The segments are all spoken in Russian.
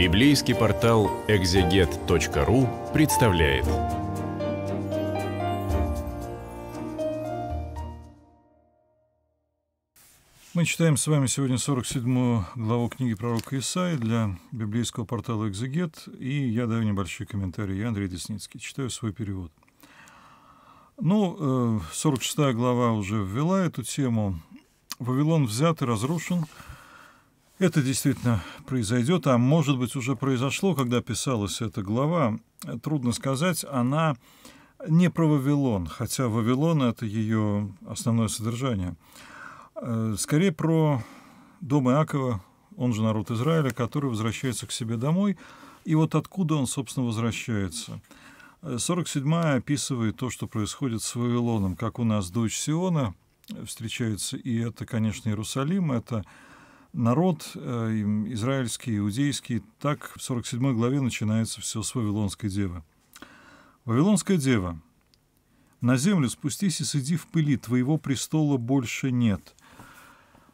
Библейский портал экзегет.ру представляет. Мы читаем с вами сегодня 47 главу книги пророка Исаи для библейского портала «Экзегет», и я даю небольшие комментарии. Я Андрей Десницкий, читаю свой перевод. Ну, 46 э, глава уже ввела эту тему. «Вавилон взят и разрушен, это действительно произойдет, а может быть уже произошло, когда писалась эта глава. Трудно сказать, она не про Вавилон, хотя Вавилон — это ее основное содержание. Э, скорее про дом Иакова, он же народ Израиля, который возвращается к себе домой. И вот откуда он, собственно, возвращается. 47-я э, описывает то, что происходит с Вавилоном, как у нас дочь Сиона встречается, и это, конечно, Иерусалим, это народ э, израильский, иудейский, так в 47 главе начинается все с Вавилонской девы. Вавилонская дева, «На землю спустись и сиди в пыли, твоего престола больше нет».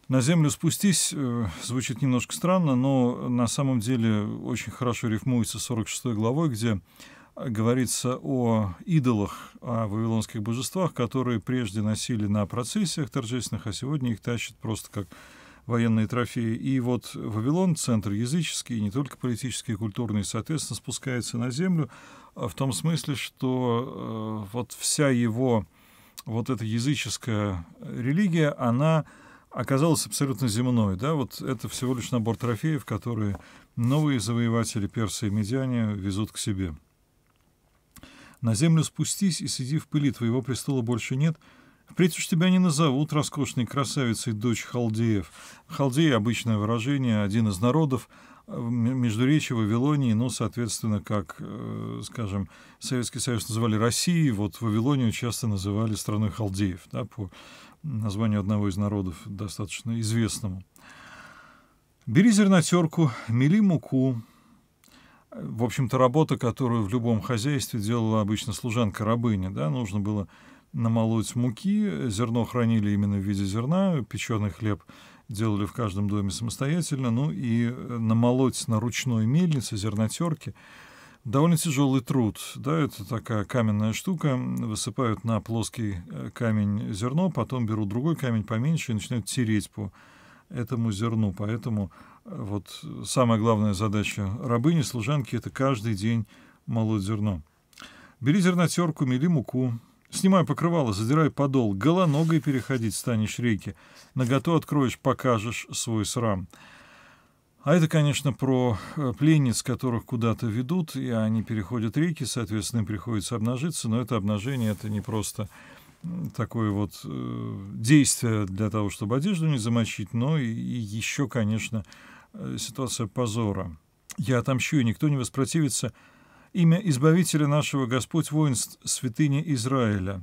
«На землю спустись» э, звучит немножко странно, но на самом деле очень хорошо рифмуется 46 главой, где говорится о идолах, о вавилонских божествах, которые прежде носили на процессиях торжественных, а сегодня их тащат просто как военные трофеи. И вот Вавилон, центр языческий, не только политический а и культурный, соответственно, спускается на землю а, в том смысле, что э, вот вся его вот эта языческая э, религия, она оказалась абсолютно земной. Да? Вот это всего лишь набор трофеев, которые новые завоеватели персы и медиане везут к себе. «На землю спустись и сиди в пыли, твоего престола больше нет», Впредь уж тебя не назовут роскошной красавицей дочь халдеев. Халдеи — обычное выражение, один из народов, э, между междуречия Вавилонии, ну, соответственно, как, э, скажем, Советский Союз называли Россией, вот Вавилонию часто называли страной халдеев, да, по названию одного из народов, достаточно известному. Бери зернотерку, мели муку. Э, в общем-то, работа, которую в любом хозяйстве делала обычно служанка-рабыня, да, нужно было намолоть муки. Зерно хранили именно в виде зерна, печеный хлеб делали в каждом доме самостоятельно. Ну и э, намолоть на ручной мельнице зернотерки довольно тяжелый труд. Да, это такая каменная штука. Высыпают на плоский э, камень зерно, потом берут другой камень поменьше и начинают тереть по этому зерну. Поэтому э, вот самая главная задача рабыни, служанки — это каждый день молоть зерно. Бери зернотерку, мели муку, Снимай покрывало, задирай подол, голоногой переходить станешь реки. Наготу откроешь, покажешь свой срам. А это, конечно, про э, пленниц, которых куда-то ведут, и они переходят реки, соответственно, им приходится обнажиться, но это обнажение, это не просто такое вот э, действие для того, чтобы одежду не замочить, но и, и еще, конечно, э, ситуация позора. Я отомщу, и никто не воспротивится, Имя Избавителя нашего Господь воинств святыни Израиля.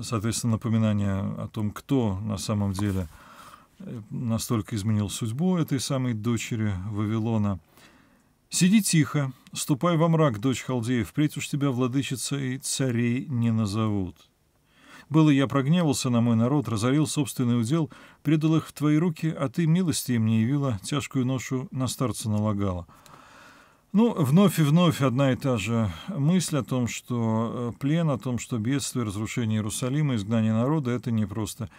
Соответственно, напоминание о том, кто на самом деле э, настолько изменил судьбу этой самой дочери Вавилона. «Сиди тихо, ступай во мрак, дочь Халдеев, впредь уж тебя владычица и царей не назовут». Было я прогневался на мой народ, разорил собственный удел, предал их в твои руки, а ты милости им не явила, тяжкую ношу на старца налагала. Ну, вновь и вновь одна и та же мысль о том, что э, плен, о том, что бедствие, разрушение Иерусалима, изгнание народа — это не просто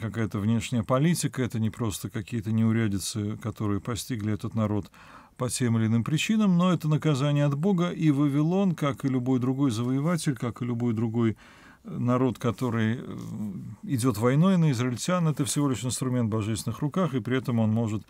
какая-то внешняя политика, это не просто какие-то неурядицы, которые постигли этот народ по тем или иным причинам, но это наказание от Бога, и Вавилон, как и любой другой завоеватель, как и любой другой э, народ, который э, идет войной на израильтян, это всего лишь инструмент в божественных руках, и при этом он может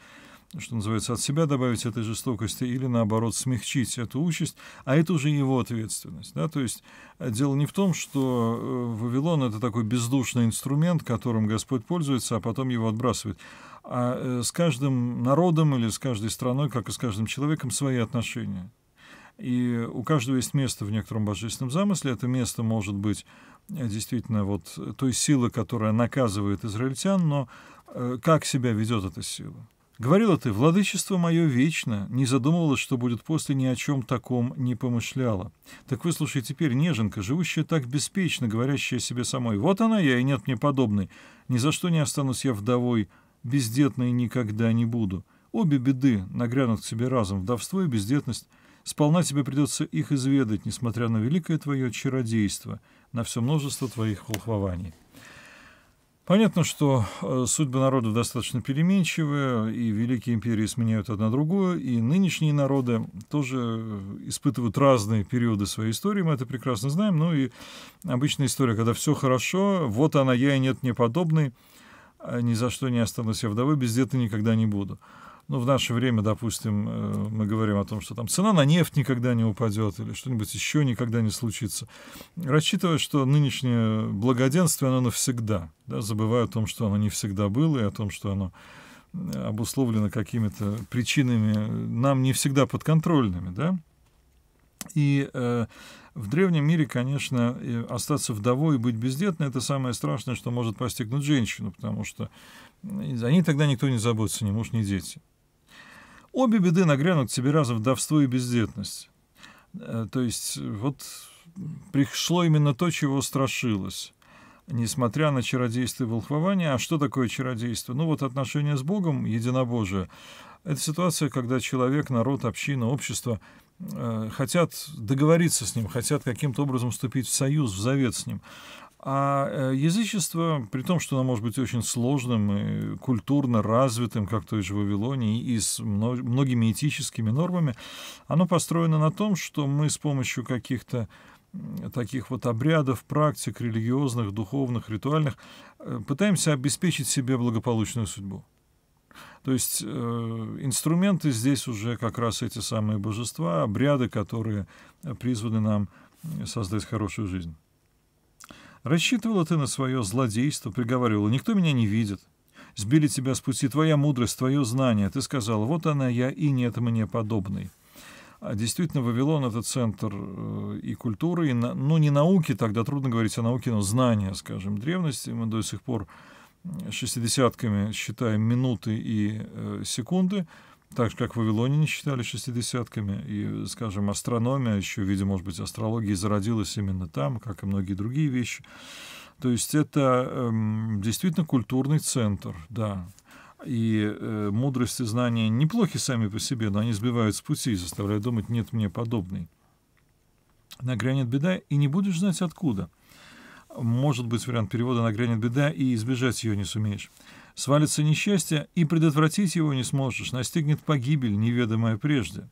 что называется, от себя добавить этой жестокости или, наоборот, смягчить эту участь, а это уже его ответственность. Да? То есть э, дело не в том, что э, Вавилон — это такой бездушный инструмент, которым Господь пользуется, а потом его отбрасывает. А э, с каждым народом или с каждой страной, как и с каждым человеком, свои отношения. И у каждого есть место в некотором божественном замысле. Это место может быть действительно вот той силы, которая наказывает израильтян, но как себя ведет эта сила? Говорила ты, владычество мое вечно, не задумывалась, что будет после, ни о чем таком не помышляла. Так выслушай теперь, неженка, живущая так беспечно, говорящая себе самой, вот она я и нет мне подобной, ни за что не останусь я вдовой, бездетной никогда не буду. Обе беды нагрянут к себе разом, вдовство и бездетность, сполна тебе придется их изведать, несмотря на великое твое чародейство, на все множество твоих волхвований. Понятно, что э, судьбы народов достаточно переменчивы, и великие империи сменяют одна другую, и нынешние народы тоже э, испытывают разные периоды своей истории, мы это прекрасно знаем, ну и обычная история, когда все хорошо, вот она я и нет мне подобной, э, ни за что не останусь я вдовой, бездетной никогда не буду. Ну, в наше время, допустим, э, мы говорим о том, что там цена на нефть никогда не упадет или что-нибудь еще никогда не случится. Рассчитывая, что нынешнее благоденствие, оно навсегда, да, забывая о том, что оно не всегда было и о том, что оно э, обусловлено какими-то причинами, э, нам не всегда подконтрольными, да? И э, в древнем мире, конечно, остаться вдовой и быть бездетной – это самое страшное, что может постигнуть женщину, потому что за ней тогда никто не заботится, ни муж, ни дети. Обе беды нагрянут тебе разом вдовство и бездетность. Э, то есть вот пришло именно то, чего страшилось несмотря на чародейство и волхвование. А что такое чародейство? Ну вот отношения с Богом, единобожие. Это ситуация, когда человек, народ, община, общество э, хотят договориться с ним, хотят каким-то образом вступить в союз, в завет с ним. А э, язычество, при том, что оно может быть очень сложным и культурно развитым, как в той же Вавилонии, и с многими этическими нормами, оно построено на том, что мы с помощью каких-то таких вот обрядов, практик религиозных, духовных, ритуальных, э, пытаемся обеспечить себе благополучную судьбу. То есть э, инструменты здесь уже как раз эти самые божества, обряды, которые э, призваны нам создать хорошую жизнь. Рассчитывала ты на свое злодейство, приговаривала, никто меня не видит. Сбили тебя с пути твоя мудрость, твое знание. Ты сказал: вот она я, и нет мне подобной. А действительно, Вавилон — это центр э, и культуры, и, ну, не науки, тогда трудно говорить о науке, но знания, скажем, древности. Мы до сих пор шестидесятками считаем минуты и э, секунды — так же, как в Вавилоне не считали шестидесятками, и, скажем, астрономия еще, видимо, может быть, астрология зародилась именно там, как и многие другие вещи. То есть это э, действительно культурный центр, да. И э, мудрость и знания неплохи сами по себе, но они сбивают с пути и заставляют думать, нет мне подобной. Нагрянет беда, и не будешь знать откуда. Может быть вариант перевода «нагрянет беда, и избежать ее не сумеешь». Свалится несчастье, и предотвратить его не сможешь, настигнет погибель, неведомая прежде.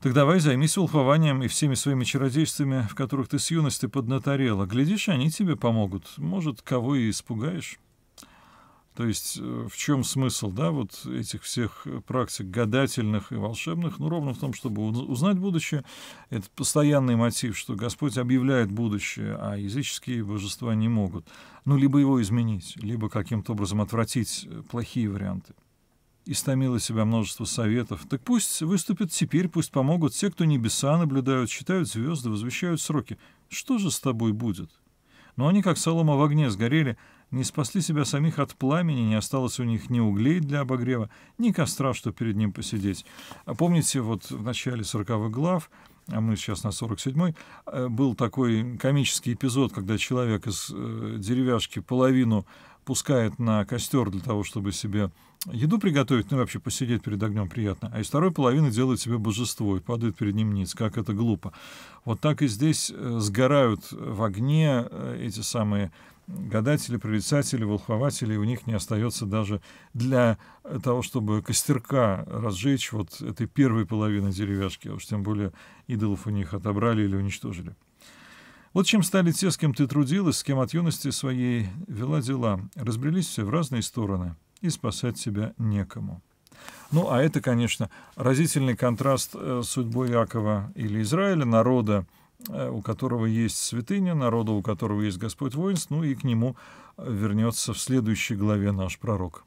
Так давай займись волхвованием и всеми своими чародействами, в которых ты с юности поднаторела. Глядишь, они тебе помогут. Может, кого и испугаешь». То есть э, в чем смысл да, вот этих всех э, практик гадательных и волшебных? Ну, ровно в том, чтобы узнать будущее. Это постоянный мотив, что Господь объявляет будущее, а языческие божества не могут. Ну, либо его изменить, либо каким-то образом отвратить э, плохие варианты. Истомило себя множество советов. Так пусть выступят теперь, пусть помогут те, кто небеса наблюдают, считают звезды, возвещают сроки. Что же с тобой будет? Но ну, они, как солома в огне, сгорели — не спасли себя самих от пламени, не осталось у них ни углей для обогрева, ни костра, чтобы перед ним посидеть. А помните, вот в начале 40-х глав, а мы сейчас на 47-й, э, был такой комический эпизод, когда человек из э, деревяшки половину пускает на костер для того, чтобы себе еду приготовить, ну и вообще посидеть перед огнем приятно, а из второй половины делает себе божество и падает перед ним ниц, как это глупо. Вот так и здесь э, сгорают в огне эти самые гадатели, прорицателей, волхвователей у них не остается даже для того, чтобы костерка разжечь вот этой первой половины деревяшки, а уж тем более идолов у них отобрали или уничтожили. Вот чем стали те, с кем ты трудилась, с кем от юности своей вела дела, разбрелись все в разные стороны, и спасать себя некому. Ну, а это, конечно, разительный контраст э, с судьбой Якова или Израиля, народа, Э, у которого есть святыня, народа, у которого есть Господь воинств, ну и к нему э, вернется в следующей главе наш пророк.